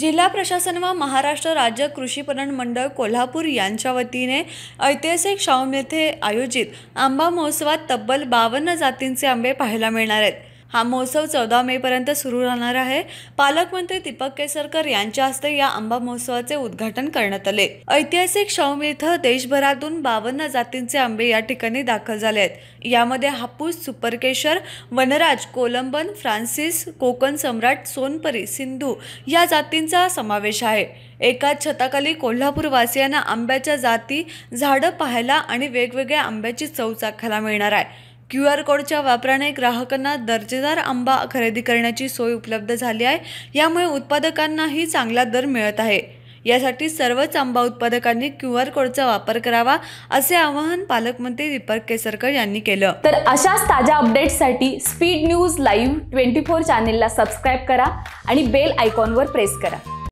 जिल्हा प्रशासन व महाराष्ट्र राज्य कृषी पणन मंडळ कोल्हापूर यांच्या वतीने ऐतिहासिक शाऊम येथे आयोजित आंबा महोत्सवात तब्बल बावन्न जातींचे आंबे पाहायला मिळणार आहेत हा महोत्सव चौदा मेपर्यंत सुरू राहणार आहे पालकमंत्री दीपक केसरकर यांच्या हस्ते या आंबा महोत्सवाचे उद्घाटन करण्यात आले ऐतिहासिक शौम इथं देशभरातून बावन्न जातींचे आंबे या ठिकाणी दाखल झाले आहेत यामध्ये हापूस सुपरकेशर वनराज कोलंबन फ्रान्सिस कोकण सम्राट सोनपरी सिंधू या जातींचा समावेश आहे एकाच छताखाली कोल्हापूर वासियांना आंब्याच्या जाती झाडं पाहायला आणि वेगवेगळ्या आंब्याची चव चाखायला मिळणार आहे क्यू आर कोडच्या वापराने ग्राहकांना दर्जेदार आंबा खरेदी करण्याची सोय उपलब्ध झाली आहे यामुळे उत्पादकांनाही चांगला दर मिळत आहे यासाठी सर्वच आंबा उत्पादकांनी क्यू आर कोडचा वापर करावा असे आवाहन पालकमंत्री दीपक केसरकर यांनी केलं तर अशाच ताज्या अपडेट्ससाठी speed news live twenty four चॅनेलला सबस्क्राईब करा आणि बेल आयकॉनवर प्रेस करा